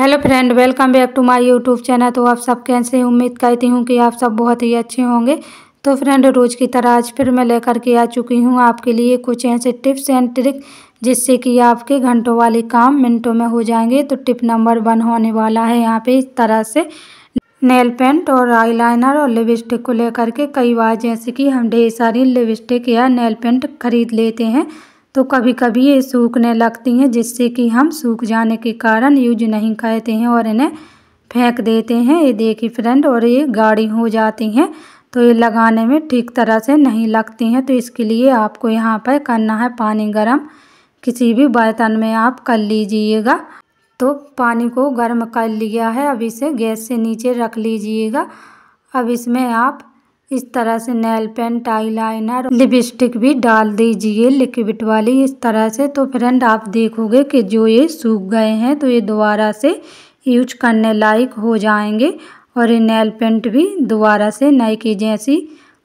hello friend welcome back to my YouTube channel तो आप सब कैसे उम्मीद करती हूँ कि आप सब बहुत ही अच्छे होंगे तो फ्रेंड रोज़ की तरह आज फिर मैं लेकर के आ चुकी हूँ आपके लिए कुछ ऐसे टिप्स एंड ट्रिक जिससे कि आपके घंटों वाले काम मिनटों में हो जाएंगे तो टिप नंबर वन होने वाला है यहाँ पर इस तरह से नेल पेंट और आईलाइनर और लिपस्टिक को लेकर के कई बार जैसे कि हम ढेर सारी लिपस्टिक या नेल पेंट खरीद लेते हैं तो कभी कभी ये सूखने लगती हैं जिससे कि हम सूख जाने के कारण यूज नहीं करते हैं और इन्हें फेंक देते हैं ये देखिए फ्रेंड और ये गाढ़ी हो जाती हैं तो ये लगाने में ठीक तरह से नहीं लगती हैं तो इसके लिए आपको यहाँ पर करना है पानी गर्म किसी भी बर्तन में आप कर लीजिएगा तो पानी को गर्म कर लिया है अब इसे गैस से नीचे रख लीजिएगा अब इसमें आप इस तरह से नेल पेंट आईलाइनर लिपस्टिक भी डाल दीजिए लिक्विड वाली इस तरह से तो फ्रेंड आप देखोगे कि जो ये सूख गए हैं तो ये दोबारा से यूज करने लायक हो जाएंगे और ये नेल पेंट भी दोबारा से नए की जैसी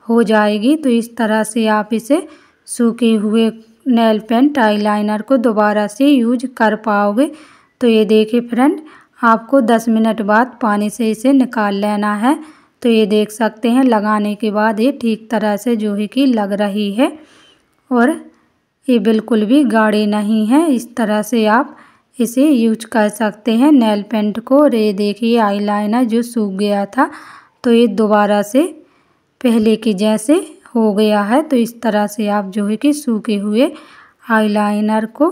हो जाएगी तो इस तरह से आप इसे सूखे हुए नेल पेंट आईलाइनर को दोबारा से यूज कर पाओगे तो ये देखिए फ्रेंड आपको दस मिनट बाद पानी से इसे निकाल लेना है तो ये देख सकते हैं लगाने के बाद ये ठीक तरह से जो है कि लग रही है और ये बिल्कुल भी गाढ़ी नहीं है इस तरह से आप इसे यूज कर सकते हैं नेल पेंट को और ये देखिए आईलाइनर जो सूख गया था तो ये दोबारा से पहले की जैसे हो गया है तो इस तरह से आप जो है कि सूखे हुए आईलाइनर को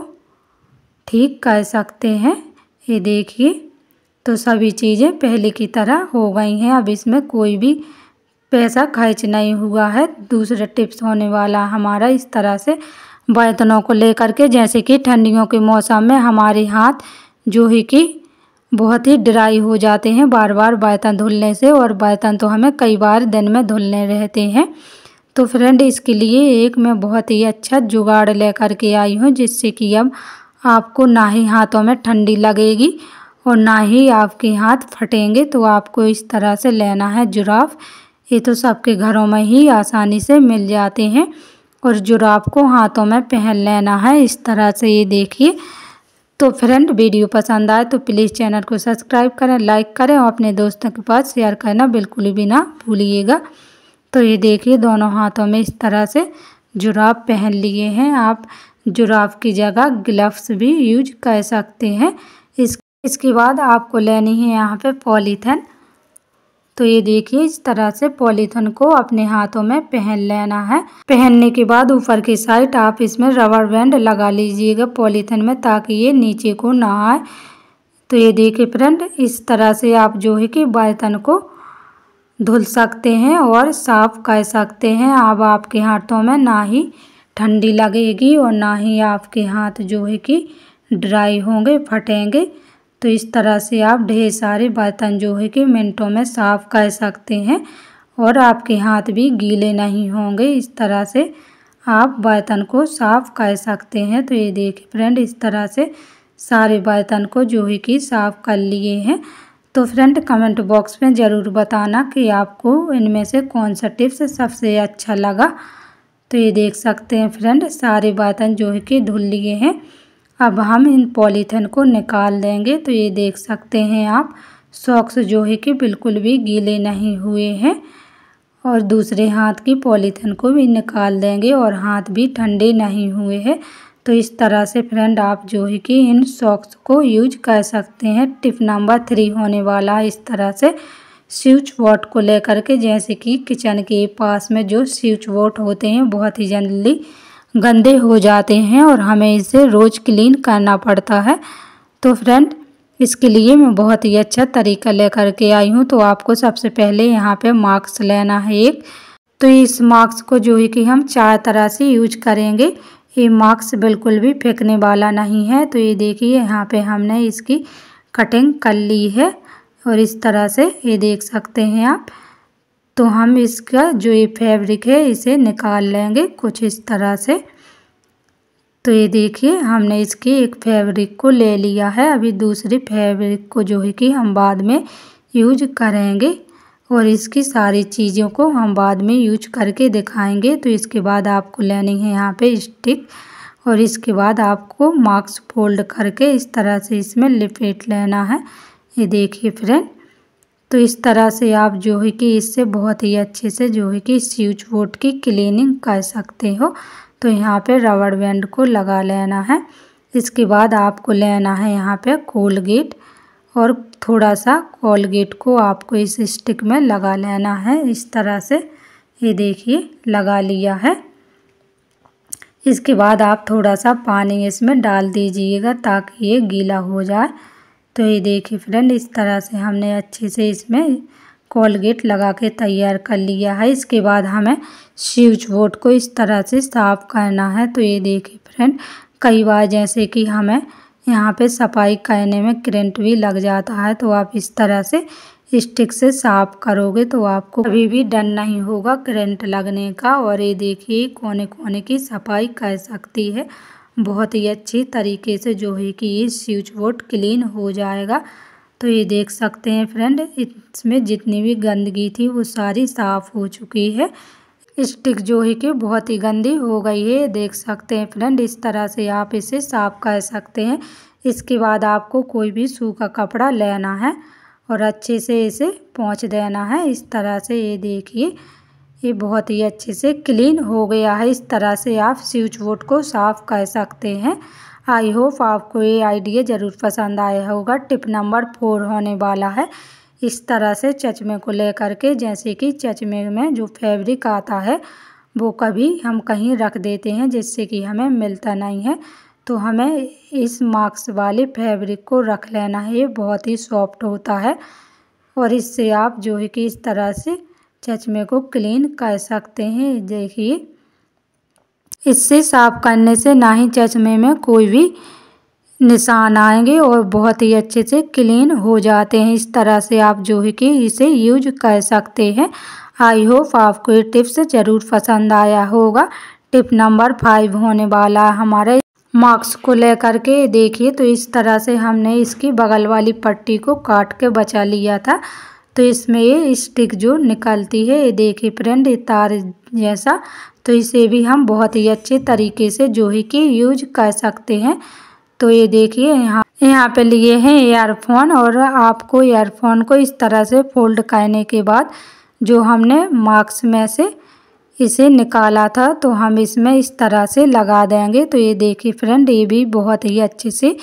ठीक कर सकते हैं ये देखिए तो सभी चीज़ें पहले की तरह हो गई हैं अब इसमें कोई भी पैसा खर्च नहीं हुआ है दूसरा टिप्स होने वाला हमारा इस तरह से बर्तनों को लेकर के जैसे कि ठंडियों के मौसम में हमारे हाथ जो है कि बहुत ही ड्राई हो जाते हैं बार बार बर्तन धुलने से और बर्तन तो हमें कई बार दिन में धुलने रहते हैं तो फ्रेंड इसके लिए एक मैं बहुत ही अच्छा जुगाड़ लेकर के आई हूँ जिससे कि अब आपको ना ही हाथों में ठंडी लगेगी और ना ही आपके हाथ फटेंगे तो आपको इस तरह से लेना है जुराफ ये तो सबके घरों में ही आसानी से मिल जाते हैं और जुराफ को हाथों में पहन लेना है इस तरह से ये देखिए तो फ्रेंड वीडियो पसंद आए तो प्लीज़ चैनल को सब्सक्राइब करें लाइक करें और अपने दोस्तों के पास शेयर करना बिल्कुल भी ना भूलिएगा तो ये देखिए दोनों हाथों में इस तरह से जुराब पहन लिए हैं आप जुराब की जगह ग्लव्स भी यूज कर सकते हैं इस इसके बाद आपको लेनी है यहाँ पे पॉलीथन तो ये देखिए इस तरह से पॉलीथन को अपने हाथों में पहन लेना है पहनने के बाद ऊपर की साइड आप इसमें रबर बैंड लगा लीजिएगा पॉलीथन में ताकि ये नीचे को ना आए तो ये देखिए फ्रेंड इस तरह से आप जो है कि बर्तन को धुल सकते हैं और साफ कर सकते हैं अब आपके हाथों में ना ही ठंडी लगेगी और ना ही आपके हाथ जो है कि ड्राई होंगे फटेंगे तो इस तरह से आप ढेर सारे बर्तन जो है कि मिनटों में साफ़ कर सकते हैं और आपके हाथ भी गीले नहीं होंगे इस तरह से आप बर्तन को साफ़ कर सकते हैं तो ये देखिए फ्रेंड इस तरह से सारे बर्तन को जो है कि साफ़ कर लिए हैं तो फ्रेंड कमेंट बॉक्स में ज़रूर बताना कि आपको इनमें से कौन सा टिप्स सबसे अच्छा लगा तो ये देख सकते हैं फ्रेंड सारे बर्तन जो है कि धुल लिए हैं अब हम इन पॉलीथिन को निकाल देंगे तो ये देख सकते हैं आप सॉक्स जो है कि बिल्कुल भी गीले नहीं हुए हैं और दूसरे हाथ की पॉलीथिन को भी निकाल देंगे और हाथ भी ठंडे नहीं हुए हैं तो इस तरह से फ्रेंड आप जो है कि इन सॉक्स को यूज कर सकते हैं टिप नंबर थ्री होने वाला है इस तरह से स्विच वोट को लेकर के जैसे कि किचन के पास में जो स्विच वोट होते हैं बहुत ही जल्दी गंदे हो जाते हैं और हमें इसे रोज़ क्लीन करना पड़ता है तो फ्रेंड इसके लिए मैं बहुत ही अच्छा तरीका लेकर के आई हूँ तो आपको सबसे पहले यहाँ पे मार्क्स लेना है एक तो इस मार्क्स को जो है कि हम चार तरह से यूज करेंगे ये मार्क्स बिल्कुल भी फेंकने वाला नहीं है तो ये देखिए यहाँ पे हमने इसकी कटिंग कर ली है और इस तरह से ये देख सकते हैं आप तो हम इसका जो ये फैब्रिक है इसे निकाल लेंगे कुछ इस तरह से तो ये देखिए हमने इसके एक फैब्रिक को ले लिया है अभी दूसरे फैब्रिक को जो है कि हम बाद में यूज करेंगे और इसकी सारी चीज़ों को हम बाद में यूज करके दिखाएंगे तो इसके बाद आपको लेनी है यहाँ पे स्टिक और इसके बाद आपको मार्क्स फोल्ड करके इस तरह से इसमें लपेट लेना है ये देखिए फ्रेंड तो इस तरह से आप जो है कि इससे बहुत ही अच्छे से जो है कि स्विच बोर्ड की क्लीनिंग कर सकते हो तो यहाँ पे रबड़ बैंड को लगा लेना है इसके बाद आपको लेना है यहाँ पे कोलगेट और थोड़ा सा कोलगेट को आपको इस स्टिक में लगा लेना है इस तरह से ये देखिए लगा लिया है इसके बाद आप थोड़ा सा पानी इसमें डाल दीजिएगा ताकि ये गीला हो जाए तो ये देखिए फ्रेंड इस तरह से हमने अच्छे से इसमें कोलगेट लगा के तैयार कर लिया है इसके बाद हमें स्विच बोर्ड को इस तरह से साफ़ करना है तो ये देखिए फ्रेंड कई बार जैसे कि हमें यहाँ पे सफाई करने में करंट भी लग जाता है तो आप इस तरह से स्टिक से साफ करोगे तो आपको कभी भी डर नहीं होगा करंट लगने का और ये देखिए कोने कोने की सफाई कर सकती है बहुत ही अच्छी तरीके से जो है कि ये स्विच बोर्ड क्लीन हो जाएगा तो ये देख सकते हैं फ्रेंड इसमें जितनी भी गंदगी थी वो सारी साफ़ हो चुकी है स्टिक जो है कि बहुत ही गंदी हो गई है देख सकते हैं फ्रेंड इस तरह से आप इसे साफ़ कर सकते हैं इसके बाद आपको कोई भी सूखा कपड़ा लेना है और अच्छे से इसे पहुँच देना है इस तरह से ये देखिए ये बहुत ही अच्छे से क्लीन हो गया है इस तरह से आप स्विच बोर्ड को साफ़ कर सकते हैं आई होप आपको ये आइडिया ज़रूर पसंद आया होगा टिप नंबर फोर होने वाला है इस तरह से चचमे को लेकर के जैसे कि चचमे में जो फैब्रिक आता है वो कभी हम कहीं रख देते हैं जिससे कि हमें मिलता नहीं है तो हमें इस मार्क्स वाले फैब्रिक को रख लेना है ये बहुत ही सॉफ्ट होता है और इससे आप जो है कि इस तरह से चश्मे को क्लीन कर सकते हैं देखिए इससे साफ करने से ना ही चश्मे में कोई भी निशान आएंगे और बहुत ही अच्छे से क्लीन हो जाते हैं इस तरह से आप जो है कि इसे यूज कर सकते हैं आई होप आपको ये टिप्स ज़रूर पसंद आया होगा टिप नंबर फाइव होने वाला है हमारे मार्क्स को लेकर के देखिए तो इस तरह से हमने इसकी बगल वाली पट्टी को काट के बचा लिया था तो इसमें ये स्टिक जो निकलती है ये देखिए फ्रेंड ये तार जैसा तो इसे भी हम बहुत ही अच्छे तरीके से जो है कि यूज कर सकते हैं तो ये देखिए यहाँ यहाँ पे लिए हैं एयरफोन और आपको एयरफोन को इस तरह से फोल्ड करने के बाद जो हमने मार्क्स में से इसे निकाला था तो हम इसमें इस तरह से लगा देंगे तो ये देखिए फ्रेंड ये भी बहुत ही अच्छे से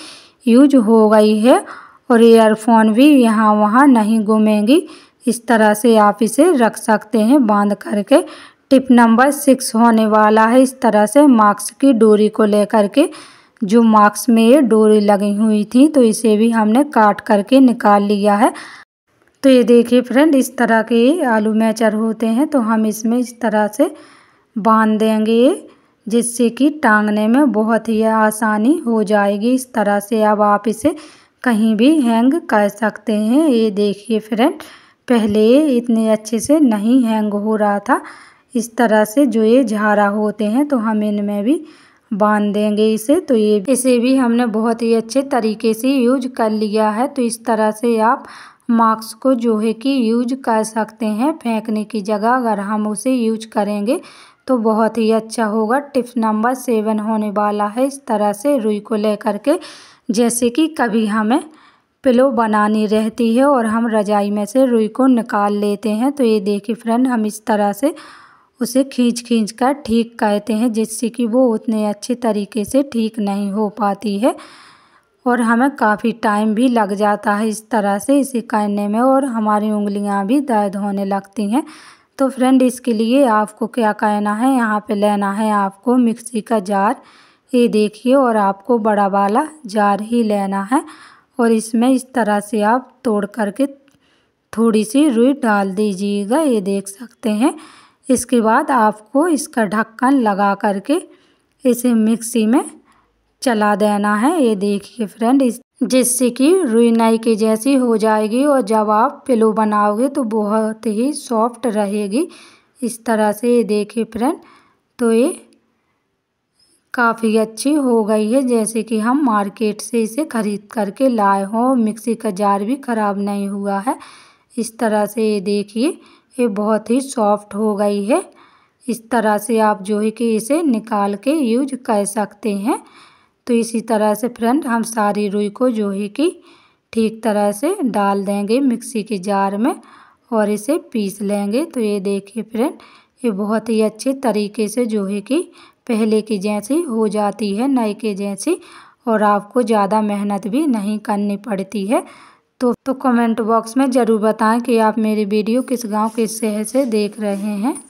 यूज हो गई है और ईयरफोन भी यहाँ वहाँ नहीं घूमेंगी इस तरह से आप इसे रख सकते हैं बांध करके टिप नंबर सिक्स होने वाला है इस तरह से मार्क्स की डोरी को लेकर के जो मार्क्स में ये डोरी लगी हुई थी तो इसे भी हमने काट करके निकाल लिया है तो ये देखिए फ्रेंड इस तरह के आलू मैचर होते हैं तो हम इसमें इस तरह से बांध देंगे ये जिससे कि टांगने में बहुत ही आसानी हो जाएगी इस तरह से अब आप इसे कहीं भी हैंग कर सकते हैं ये देखिए फ्रेंड पहले इतने अच्छे से नहीं हैंग हो रहा था इस तरह से जो ये झारा होते हैं तो हम इनमें भी बांध देंगे इसे तो ये इसे भी हमने बहुत ही अच्छे तरीके से यूज कर लिया है तो इस तरह से आप मार्क्स को जो है कि यूज कर सकते हैं फेंकने की जगह अगर हम उसे यूज करेंगे तो बहुत ही अच्छा होगा टिफ नंबर सेवन होने वाला है इस तरह से रुई को लेकर के जैसे कि कभी हमें पिलो बनानी रहती है और हम रजाई में से रुई को निकाल लेते हैं तो ये देखिए फ्रेंड हम इस तरह से उसे खींच खींच कर ठीक कहते हैं जिससे कि वो उतने अच्छे तरीके से ठीक नहीं हो पाती है और हमें काफ़ी टाइम भी लग जाता है इस तरह से इसे करने में और हमारी उंगलियां भी दर्द होने लगती हैं तो फ्रेंड इसके लिए आपको क्या करना है यहाँ पे लेना है आपको मिक्सी का जार ये देखिए और आपको बड़ा वाला जार ही लेना है और इसमें इस तरह से आप तोड़ करके थोड़ी सी रुई डाल दीजिएगा ये देख सकते हैं इसके बाद आपको इसका ढक्कन लगा करके इसे मिक्सी में चला देना है ये देखिए फ्रेंड इस जिससे कि रुई नाई की जैसी हो जाएगी और जब आप पिलो बनाओगे तो बहुत ही सॉफ्ट रहेगी इस तरह से ये देखिए फ्रेंड तो ये काफ़ी अच्छी हो गई है जैसे कि हम मार्केट से इसे ख़रीद करके लाए हों मिक्सी का जार भी ख़राब नहीं हुआ है इस तरह से ये देखिए ये बहुत ही सॉफ्ट हो गई है इस तरह से आप जो है कि इसे निकाल के यूज कर सकते हैं तो इसी तरह से फ्रेंड हम सारी रुई को जो है कि ठीक तरह से डाल देंगे मिक्सी के जार में और इसे पीस लेंगे तो ये देखिए फ्रेंड ये बहुत ही अच्छे तरीके से जो है कि पहले के जैसी हो जाती है नए के जैसी और आपको ज़्यादा मेहनत भी नहीं करनी पड़ती है तो तो कमेंट बॉक्स में ज़रूर बताएं कि आप मेरी वीडियो किस गांव किस शहर से देख रहे हैं